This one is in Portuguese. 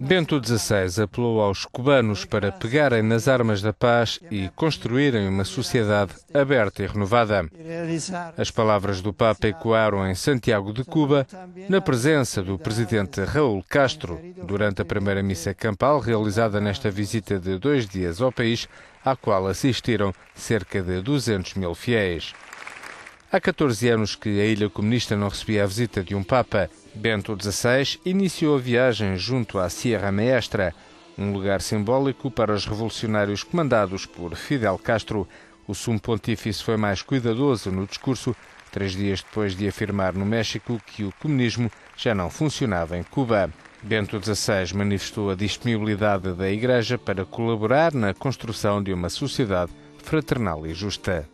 Bento XVI apelou aos cubanos para pegarem nas armas da paz e construírem uma sociedade aberta e renovada. As palavras do Papa ecoaram em Santiago de Cuba, na presença do presidente Raul Castro, durante a primeira missa campal realizada nesta visita de dois dias ao país, à qual assistiram cerca de 200 mil fiéis. Há 14 anos que a Ilha Comunista não recebia a visita de um Papa. Bento XVI iniciou a viagem junto à Sierra Maestra, um lugar simbólico para os revolucionários comandados por Fidel Castro. O sumo pontífice foi mais cuidadoso no discurso, três dias depois de afirmar no México que o comunismo já não funcionava em Cuba. Bento XVI manifestou a disponibilidade da Igreja para colaborar na construção de uma sociedade fraternal e justa.